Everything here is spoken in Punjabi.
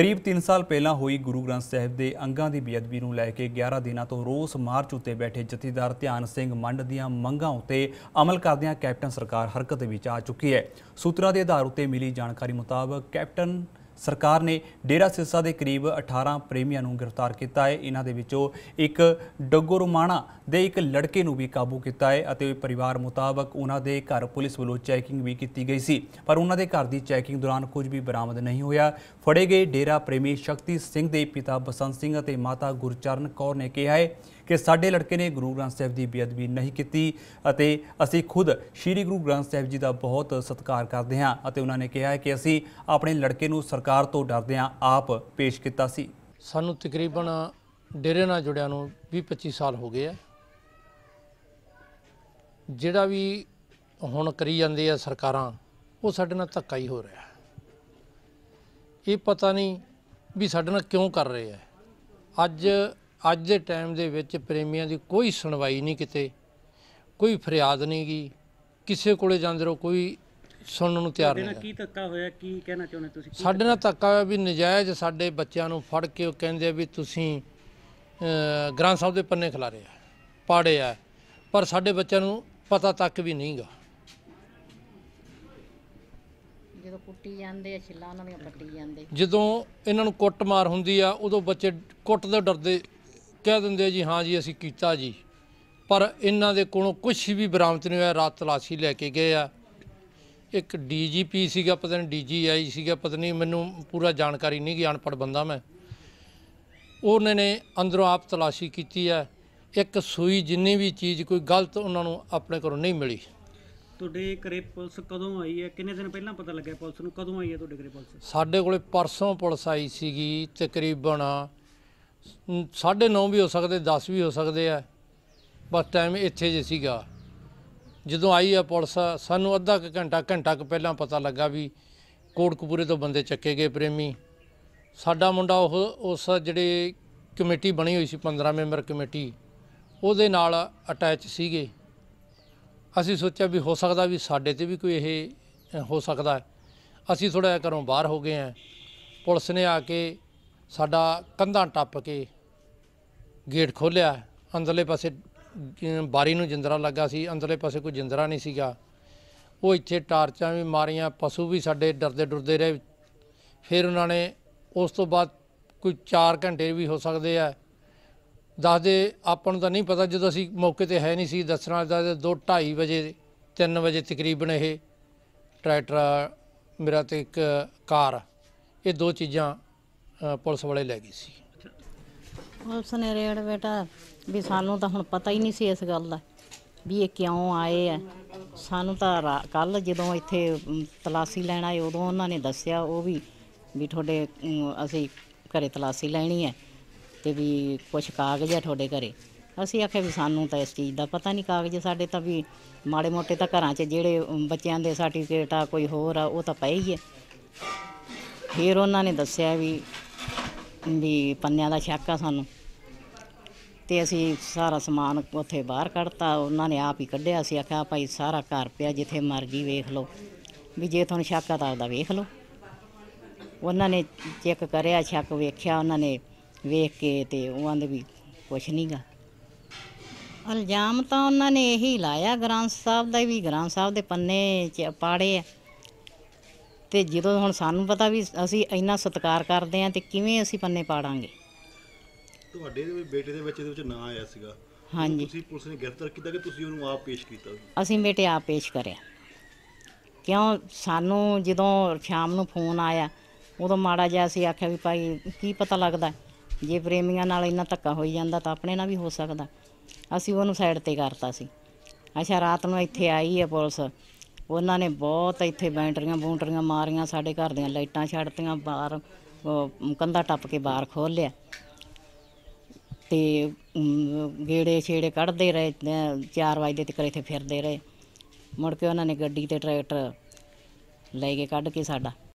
ਕਰੀਬ 3 ਸਾਲ ਪਹਿਲਾਂ ਹੋਈ ਗੁਰੂ ਗ੍ਰੰਥ ਸਾਹਿਬ ਦੇ ਅੰਗਾਂ ਦੀ ਬੇਅਦਬੀ ਨੂੰ ਲੈ ਕੇ 11 ਦਿਨਾਂ ਤੋਂ ਰੋਸ ਮਾਰਚ ਉੱਤੇ ਬੈਠੇ ਜਥੇਦਾਰ ਧਿਆਨ ਸਿੰਘ ਮੰਡ ਦੀਆਂ ਮੰਗਾਂ ਉੱਤੇ ਅਮਲ ਕਰਦਿਆਂ ਕੈਪਟਨ ਸਰਕਾਰ ਹਰਕਤ ਵਿੱਚ ਆ ਚੁੱਕੀ ਹੈ ਸੂਤਰਾਂ ਦੇ ਆਧਾਰ ਉੱਤੇ ਮਿਲੀ ਜਾਣਕਾਰੀ ਮੁਤਾਬਕ ਕੈਪਟਨ ਸਰਕਾਰ ਨੇ ਡੇਰਾ ਸਿਰਸਾ ਦੇ ਕਰੀਬ 18 ਪ੍ਰੇਮੀਆਂ ਨੂੰ ਗ੍ਰਿਫਤਾਰ ਕੀਤਾ ਹੈ ਇਹਨਾਂ ਦੇ ਵਿੱਚੋਂ ਇੱਕ ਰੁਮਾਣਾ ਦੇ ਇੱਕ ਲੜਕੇ ਨੂੰ ਵੀ ਕਾਬੂ ਕੀਤਾ ਹੈ ਅਤੇ ਪਰਿਵਾਰ ਮੁਤਾਬਕ ਉਹਨਾਂ ਦੇ ਘਰ ਪੁਲਿਸ ਵੱਲੋਂ ਚੈਕਿੰਗ ਵੀ ਕੀਤੀ ਗਈ ਸੀ ਪਰ ਉਹਨਾਂ ਦੇ ਘਰ ਦੀ ਚੈਕਿੰਗ ਦੌਰਾਨ ਕੁਝ ਵੀ ਬਰਾਮਦ ਨਹੀਂ ਹੋਇਆ ਫੜੇ ਗਏ ਡੇਰਾ ਪ੍ਰੇਮੀ ਸ਼ਕਤੀ ਸਿੰਘ ਦੇ ਪਿਤਾ ਬਸੰਤ ਸਿੰਘ ਅਤੇ ਮਾਤਾ ਗੁਰਚਰਨ ਕੌਰ ਨੇ ਕਿਹਾ ਹੈ ਕਿ ਸਾਡੇ ਲੜਕੇ ਨੇ ਗੁਰੂ ਗ੍ਰੰਥ ਸਾਹਿਬ ਦੀ ਬੇਅਦਬੀ ਨਹੀਂ ਕੀਤੀ ਅਤੇ ਅਸੀਂ ਖੁਦ ਸ੍ਰੀ ਗੁਰੂ ਗ੍ਰੰਥ ਸਾਹਿਬ ਜੀ ਦਾ ਬਹੁਤ ਸਤਿਕਾਰ ਕਰਦੇ ਹਾਂ ਅਤੇ ਉਹਨਾਂ ਨੇ ਕਿਹਾ ਹੈ ਕਿ ਅਸੀਂ ਆਪਣੇ ਲੜਕੇ ਨੂੰ ਸਰਕਾਰ ਤੋਂ ਡਰਦੇ ਹਾਂ ਆਪ ਪੇਸ਼ ਕੀਤਾ ਸੀ ਸਾਨੂੰ ਤਕਰੀਬਨ ਡੇਰੇ ਨਾਲ ਜੁੜਿਆਂ ਨੂੰ 20-25 ਸਾਲ ਹੋ ਗਏ ਆ ਜਿਹੜਾ ਵੀ ਹੁਣ ਕਰੀ ਜਾਂਦੇ ਆ ਸਰਕਾਰਾਂ ਉਹ ਸਾਡੇ ਨਾਲ ਧੱਕਾ ਹੀ ਹੋ ਰਿਹਾ ਇਹ ਪਤਾ ਨਹੀਂ ਵੀ ਸਾਡੇ ਨਾਲ ਕਿਉਂ ਕਰ ਰਹੇ ਆ ਅੱਜ ਅੱਜ ਦੇ ਟਾਈਮ ਦੇ ਵਿੱਚ ਪ੍ਰੇਮੀਆਂ ਦੀ ਕੋਈ ਸੁਣਵਾਈ ਨਹੀਂ ਕਿਤੇ ਕੋਈ ਫਰਿਆਦ ਨਹੀਂ ਗਈ ਕਿਸੇ ਕੋਲੇ ਜਾਂਦੇ ਰੋ ਕੋਈ ਸੁਣਨ ਨੂੰ ਤਿਆਰ ਨਹੀਂ ਕੀ ਧੱਕਾ ਹੋਇਆ ਕੀ ਕਹਿਣਾ ਚਾਹੁੰਦੇ ਤੁਸੀਂ ਸਾਡੇ ਨਾਲ ਧੱਕਾ ਹੋਇਆ ਵੀ ਨਜਾਇਜ਼ ਸਾਡੇ ਬੱਚਿਆਂ ਨੂੰ ਫੜ ਕੇ ਉਹ ਕਹਿੰਦੇ ਆ ਵੀ ਤੁਸੀਂ ਗ੍ਰਾਂ ਸਾਹਿਬ ਦੇ ਪੰਨੇ ਖਿਲਾਰੇ ਆ ਪਾੜੇ ਆ ਪਰ ਸਾਡੇ ਬੱਚਿਆਂ ਨੂੰ ਪਤਾ ਤੱਕ ਵੀ ਨਹੀਂਗਾ ਜਦੋਂ ਕੁੱਟੀ ਜਾਂਦੇ ਆ ਛਿੱਲਾ ਉਹਨਾਂ ਦੀਆਂ ਪੱਟੀ ਜਾਂਦੇ ਜਦੋਂ ਇਹਨਾਂ ਨੂੰ ਕੁੱਟਮਾਰ ਹੁੰਦੀ ਆ ਉਦੋਂ ਬੱਚੇ ਕੁੱਟ ਦੇ ਡਰਦੇ ਕਹਿ ਦਿੰਦੇ ਜੀ ਹਾਂ ਜੀ ਅਸੀਂ ਕੀਤਾ ਜੀ ਪਰ ਇਹਨਾਂ ਦੇ ਕੋਲੋਂ ਕੁਝ ਵੀ ਬਰਾਮਦ ਨਹੀਂ ਹੋਇਆ ਰਾਤ ਤਲਾਸ਼ੀ ਲੈ ਕੇ ਗਏ ਆ ਇੱਕ ਡੀਜੀਪੀ ਸੀਗਾ ਪਤਾ ਨਹੀਂ ਡੀਜੀਆਈ ਸੀਗਾ ਪਤਾ ਨਹੀਂ ਮੈਨੂੰ ਪੂਰਾ ਜਾਣਕਾਰੀ ਨਹੀਂ ਗਿਆਨ ਪੜ ਬੰਦਾ ਮੈਂ ਉਹਨੇ ਨੇ ਅੰਦਰੋਂ ਆਪ ਤਲਾਸ਼ੀ ਕੀਤੀ ਹੈ ਇੱਕ ਸੂਈ ਜਿੰਨੀ ਵੀ ਚੀਜ਼ ਕੋਈ ਗਲਤ ਉਹਨਾਂ ਨੂੰ ਆਪਣੇ ਕੋਲੋਂ ਨਹੀਂ ਮਿਲੀ ਤੁਹਾਡੇ ਘਰੇ ਪੁਲਿਸ ਕਦੋਂ ਆਈ ਹੈ ਕਿੰਨੇ ਦਿਨ ਪਹਿਲਾਂ ਪਤਾ ਲੱਗਿਆ ਪੁਲਿਸ ਨੂੰ ਕਦੋਂ ਆਈ ਹੈ ਤੁਹਾਡੇ ਘਰੇ ਪੁਲਿਸ ਸਾਡੇ ਕੋਲੇ ਪਰਸੋਂ ਪੁਲਿਸ ਆਈ ਸੀਗੀ ਤਕਰੀਬਨ 9:30 ਵੀ ਹੋ ਸਕਦੇ 10 ਵੀ ਹੋ ਸਕਦੇ ਆ ਬਸ ਟਾਈਮ ਇੱਥੇ ਜੇ ਸੀਗਾ ਜਦੋਂ ਆਈ ਆ ਪੁਲਿਸ ਸਾਨੂੰ ਅੱਧਾ ਕਿ ਘੰਟਾ ਘੰਟਾ ਕੁ ਪਹਿਲਾਂ ਪਤਾ ਲੱਗਾ ਵੀ ਕੋਟਕਪੂਰੇ ਤੋਂ ਬੰਦੇ ਚੱਕੇ ਗਏ ਪ੍ਰੇਮੀ ਸਾਡਾ ਮੁੰਡਾ ਉਹ ਉਸ ਜਿਹੜੇ ਕਮੇਟੀ ਬਣੀ ਹੋਈ ਸੀ 15 ਮੈਂਬਰ ਕਮੇਟੀ ਉਹਦੇ ਨਾਲ ਅਟੈਚ ਸੀਗੇ ਅਸੀਂ ਸੋਚਿਆ ਵੀ ਹੋ ਸਕਦਾ ਵੀ ਸਾਡੇ ਤੇ ਵੀ ਕੋਈ ਇਹ ਹੋ ਸਕਦਾ ਅਸੀਂ ਥੋੜਾ ਜਿਹਾ ਘਰੋਂ ਬਾਹਰ ਹੋ ਗਏ ਆ ਪੁਲਿਸ ਨੇ ਆ ਕੇ ਸਾਡਾ ਕੰਧਾਂ ਟੱਪ ਕੇ ਗੇਟ ਖੋਲਿਆ ਅੰਦਰਲੇ ਪਾਸੇ ਬਾਰੀ ਨੂੰ ਜਿੰਦਰਾ ਲੱਗਾ ਸੀ ਅੰਦਰਲੇ ਪਾਸੇ ਕੋਈ ਜਿੰਦਰਾ ਨਹੀਂ ਸੀਗਾ ਉਹ ਇੱਥੇ ਟਾਰਚਾਂ ਵੀ ਮਾਰੀਆਂ ਪਸ਼ੂ ਵੀ ਸਾਡੇ ਡਰਦੇ ਡਰਦੇ ਰਹੇ ਫਿਰ ਉਹਨਾਂ ਨੇ ਉਸ ਤੋਂ ਬਾਅਦ ਕੋਈ 4 ਘੰਟੇ ਵੀ ਹੋ ਸਕਦੇ ਆ ਦੱਸਦੇ ਆਪਾਂ ਨੂੰ ਤਾਂ ਨਹੀਂ ਪਤਾ ਜਦੋਂ ਅਸੀਂ ਮੌਕੇ ਤੇ ਹੈ ਨਹੀਂ ਸੀ ਦੱਸਣਾ ਦਾ 2:30 ਵਜੇ 3 ਵਜੇ ਤਕਰੀਬਨ ਇਹ ਟਰੈਕਟਰ ਮੇਰਾ ਤੇ ਇੱਕ ਕਾਰ ਇਹ ਦੋ ਚੀਜ਼ਾਂ ਪੁਲਿਸ ਵਾਲੇ ਲੈ ਗਈ ਸੀ ਉਸ ਨੇ ਰੇੜ ਬੇਟਾ ਵੀ ਸਾਨੂੰ ਤਾਂ ਹੁਣ ਪਤਾ ਹੀ ਨਹੀਂ ਸੀ ਇਸ ਗੱਲ ਦਾ ਵੀ ਇਹ ਕਿਉਂ ਆਏ ਆ ਸਾਨੂੰ ਤਾਂ ਕੱਲ ਜਦੋਂ ਇੱਥੇ ਤਲਾਸੀ ਲੈਣ ਆਏ ਉਦੋਂ ਉਹਨਾਂ ਨੇ ਦੱਸਿਆ ਉਹ ਵੀ ਵੀ ਤੁਹਾਡੇ ਅਸੀਂ ਘਰੇ ਤਲਾਸੀ ਲੈਣੀ ਹੈ ਤੇ ਵੀ ਕੁਝ ਕਾਗਜ਼ ਆ ਤੁਹਾਡੇ ਘਰੇ ਅਸੀਂ ਆਖਿਆ ਵੀ ਸਾਨੂੰ ਤਾਂ ਇਸ ਚੀਜ਼ ਦਾ ਪਤਾ ਨਹੀਂ ਕਾਗਜ਼ ਸਾਡੇ ਤਾਂ ਵੀ ਮਾੜੇ ਮੋਟੇ ਤਾਂ ਘਰਾਂ 'ਚ ਜਿਹੜੇ ਬੱਚਿਆਂ ਦੇ ਸਰਟੀਫਿਕੇਟ ਆ ਕੋਈ ਹੋਰ ਆ ਉਹ ਤਾਂ ਪਏ ਹੀ ਹੈ ਫਿਰ ਉਹਨਾਂ ਨੇ ਦੱਸਿਆ ਵੀ ਵੀ ਪੰਨਿਆਂ ਦਾ ਸ਼ੱਕ ਆ ਸਾਨੂੰ ਤੇ ਅਸੀਂ ਸਾਰਾ ਸਮਾਨ ਉੱਥੇ ਬਾਹਰ ਕੱਢਤਾ ਉਹਨਾਂ ਨੇ ਆਪ ਹੀ ਕੱਢਿਆ ਸੀ ਆਖਿਆ ਭਾਈ ਸਾਰਾ ਘਰ ਪਿਆ ਜਿੱਥੇ ਮਰਜੀ ਵੇਖ ਲਓ ਵੀ ਜੇ ਤੁਹਾਨੂੰ ਸ਼ੱਕ ਆ ਤਾਂ ਆਪਦਾ ਵੇਖ ਲਓ ਉਹਨਾਂ ਨੇ ਚੈੱਕ ਕਰਿਆ ਸ਼ੱਕ ਵੇਖਿਆ ਉਹਨਾਂ ਨੇ ਵੇਖ ਕੇ ਤੇ ਉਹ ਦੇ ਵੀ ਕੁਛ ਨਹੀਂਗਾ ਇਲਜ਼ਾਮ ਤਾਂ ਉਹਨਾਂ ਨੇ ਇਹੀ ਲਾਇਆ ਗ੍ਰੰਥ ਸਾਹਿਬ ਦਾ ਵੀ ਗ੍ਰੰਥ ਸਾਹਿਬ ਦੇ ਪੰਨੇ ਚ ਪਾੜੇ ਆ ਤੇ ਜਦੋਂ ਹੁਣ ਸਾਨੂੰ ਪਤਾ ਵੀ ਅਸੀਂ ਇੰਨਾ ਸਤਿਕਾਰ ਕਰਦੇ ਆਂ ਤੇ ਕਿਵੇਂ ਅਸੀਂ ਪੰਨੇ ਪਾੜਾਂਗੇ ਤੁਹਾਡੇ ਦੇ ਬੇਟੇ ਦੇ ਬੱਚੇ ਦੇ ਵਿੱਚ ਨਾਂ ਆਇਆ ਸੀਗਾ ਹਾਂਜੀ ਤੁਸੀਂ ਪੁਲਿਸ ਨੇ ਗ੍ਰਿਫਤਾਰ ਕੀਤਾ ਕਿ ਤੁਸੀਂ ਉਹਨੂੰ ਆਪ ਪੇਸ਼ ਕੀਤਾ ਅਸੀਂ ਬੇਟੇ ਆਪ ਪੇਸ਼ ਕਰਿਆ ਕਿਉਂ ਸਾਨੂੰ ਜਦੋਂ ਸ਼ਾਮ ਨੂੰ ਫੋਨ ਆਇਆ ਉਦੋਂ ਮਾੜਾ ਜਿਹਾ ਸੀ ਆਖਿਆ ਵੀ ਭਾਈ ਕੀ ਪਤਾ ਲੱਗਦਾ ਜੇ ਪ੍ਰੇਮੀਆਂ ਨਾਲ ਇੰਨਾ ਧੱਕਾ ਹੋਈ ਜਾਂਦਾ ਤਾਂ ਆਪਣੇ ਨਾਲ ਵੀ ਹੋ ਸਕਦਾ ਅਸੀਂ ਉਹਨੂੰ ਸਾਈਡ ਤੇ ਕਰਤਾ ਸੀ ਅੱਛਾ ਰਾਤ ਨੂੰ ਇੱਥੇ ਆਈ ਹੈ ਪੁਲਿਸ ਉਹਨਾਂ ਨੇ ਬਹੁਤ ਇੱਥੇ ਬੈਂਟਰੀਆਂ ਬੂੰਟਰੀਆਂ ਮਾਰੀਆਂ ਸਾਡੇ ਘਰ ਦੀਆਂ ਲਾਈਟਾਂ ਛੱਡਤੀਆਂ ਬਾਹਰ ਕੰਧਾ ਟੱਪ ਕੇ ਬਾਹਰ ਖੋਲ ਲਿਆ ਤੇ ਗੇੜੇ ਛੇੜੇ ਕੱਢਦੇ ਰਹੇ 4 ਵਜੇ ਤੱਕ ਇੱਥੇ ਫਿਰਦੇ ਰਹੇ ਮੁੜ ਕੇ ਉਹਨਾਂ ਨੇ ਗੱਡੀ ਤੇ ਟਰੈਕਟਰ ਲੈ ਕੇ ਕੱਢ ਕੇ ਸਾਡਾ